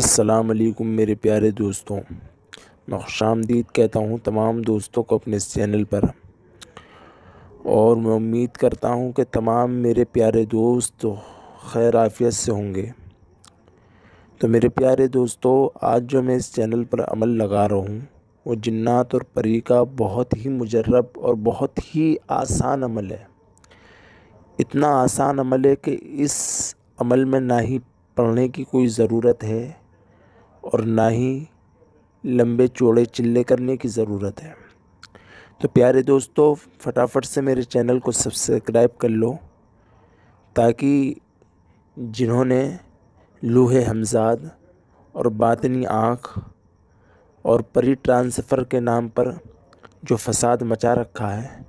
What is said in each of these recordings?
अस्सलाम वालेकुम मेरे प्यारे दोस्तों मैं खुशामदीद कहता हूँ तमाम दोस्तों को अपने इस चैनल पर और मैं उम्मीद करता हूँ कि तमाम मेरे प्यारे दोस्त खैर आफियत से होंगे तो मेरे प्यारे दोस्तों आज जो मैं इस चैनल पर अमल लगा रहा हूँ वो जन्नात और परी का बहुत ही मुजरब और बहुत ही आसान अमल है इतना आसान अमल है कि इस अमल में ना ही पढ़ने की कोई ज़रूरत है और ना ही लंबे चौड़े चिल्ले करने की ज़रूरत है तो प्यारे दोस्तों फटाफट से मेरे चैनल को सब्सक्राइब कर लो ताकि जिन्होंने लूहे हमजाद और बातनी आँख और परी ट्रांसफ़र के नाम पर जो फसाद मचा रखा है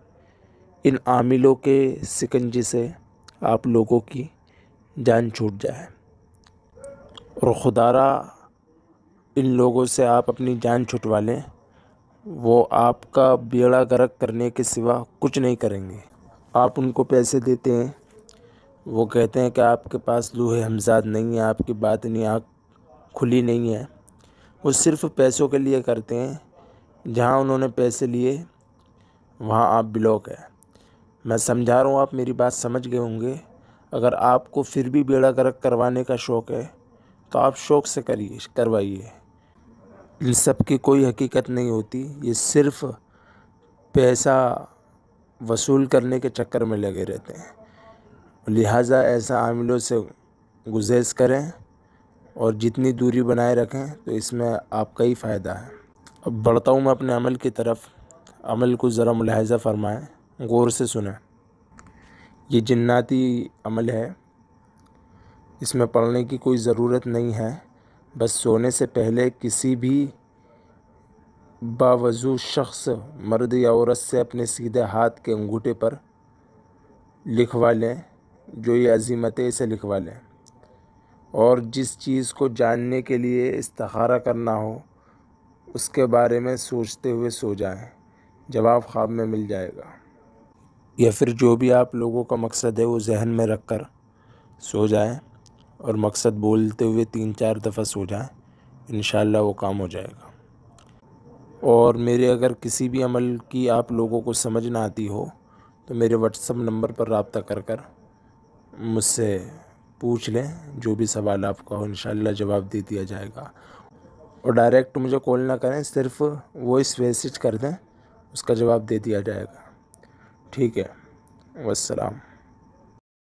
इन आमिलों के सिकंजे से आप लोगों की जान छूट जाए और खुदारा इन लोगों से आप अपनी जान छुटवा लें वो आपका बेड़ा गर्क करने के सिवा कुछ नहीं करेंगे आप उनको पैसे देते हैं वो कहते हैं कि आपके पास लूहे हमजाद नहीं है आपकी बात नहीं आँख खुली नहीं है वो सिर्फ़ पैसों के लिए करते हैं जहाँ उन्होंने पैसे लिए वहाँ आप ब्लॉक है मैं समझा रहा हूँ आप मेरी बात समझ गए होंगे अगर आपको फिर भी बेड़ा गर्क करवाने का शौक़ है तो आप शौक़ से करिए करवाइए इन सब की कोई हकीकत नहीं होती ये सिर्फ़ पैसा वसूल करने के चक्कर में लगे रहते हैं लिहाजा ऐसा आमिलों से गुजेज करें और जितनी दूरी बनाए रखें तो इसमें आपका ही फ़ायदा है अब बढ़ता हूँ मैं अपने अमल की तरफ अमल को ज़रा मुलाहजा फरमाएं गौर से सुने ये जन्नाती अमल है इसमें पढ़ने की कोई ज़रूरत नहीं है बस सोने से पहले किसी भी बावजू शख्स मर्द या औरत से अपने सीधे हाथ के अंगूठे पर लिखवा लें जो ये अजीमत है इसे लिखवा लें और जिस चीज़ को जानने के लिए इस्तारा करना हो उसके बारे में सोचते हुए सो जाएं जवाब ख्वाब में मिल जाएगा या फिर जो भी आप लोगों का मकसद है वो जहन में रख कर सो जाएं और मकसद बोलते हुए तीन चार दफ़ा सो जाएँ इन वो काम हो जाएगा और मेरे अगर किसी भी अमल की आप लोगों को समझ ना आती हो तो मेरे व्हाट्सअप नंबर पर रबता कर कर मुझसे पूछ लें जो भी सवाल आपका हो इन जवाब दे दिया जाएगा और डायरेक्ट मुझे कॉल ना करें सिर्फ वॉइस मैसेज कर दें उसका जवाब दे दिया जाएगा ठीक है वसलाम